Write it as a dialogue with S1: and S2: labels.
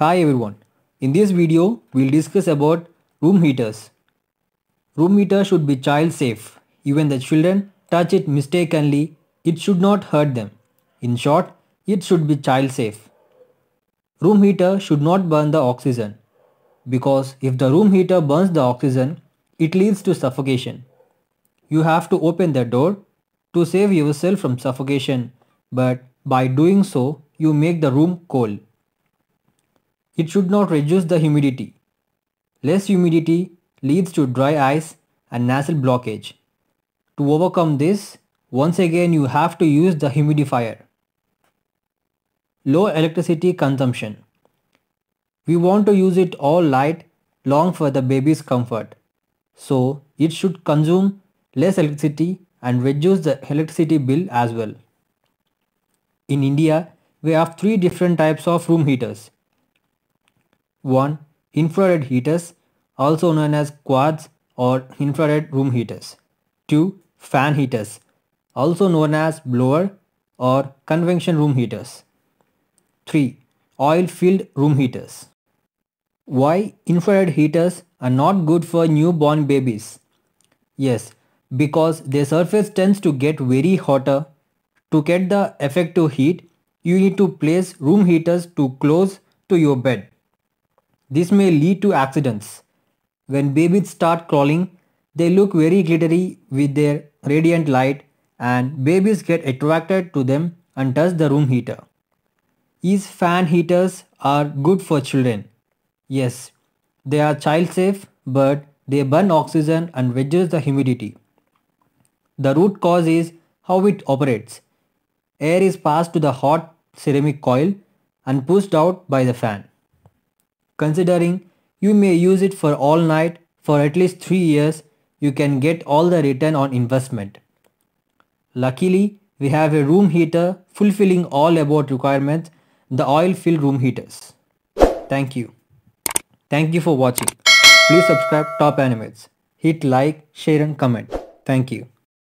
S1: Hi everyone. In this video, we'll discuss about room heaters. Room heater should be child safe. Even the children touch it mistakenly, it should not hurt them. In short, it should be child safe. Room heater should not burn the oxygen because if the room heater burns the oxygen, it leads to suffocation. You have to open the door to save yourself from suffocation, but by doing so, you make the room cold. It should not reduce the humidity. Less humidity leads to dry eyes and nasal blockage. To overcome this, once again you have to use the humidifier. Low electricity consumption. We want to use it all night long for the baby's comfort. So it should consume less electricity and reduce the electricity bill as well. In India, we have three different types of room heaters 1. Infrared heaters, also known as quads or infrared room heaters. 2. Fan heaters, also known as blower or convention room heaters. 3. Oil filled room heaters. Why infrared heaters are not good for newborn babies? Yes, because their surface tends to get very hotter. To get the effective heat, you need to place room heaters too close to your bed. This may lead to accidents. When babies start crawling, they look very glittery with their radiant light and babies get attracted to them and touch the room heater. These fan heaters are good for children. Yes, they are child safe but they burn oxygen and reduce the humidity. The root cause is how it operates. Air is passed to the hot ceramic coil and pushed out by the fan. Considering you may use it for all night for at least 3 years, you can get all the return on investment. Luckily, we have a room heater fulfilling all about requirements, the oil-filled room heaters. Thank you. Thank you for watching. Please subscribe Top Animates. Hit like, share and comment. Thank you.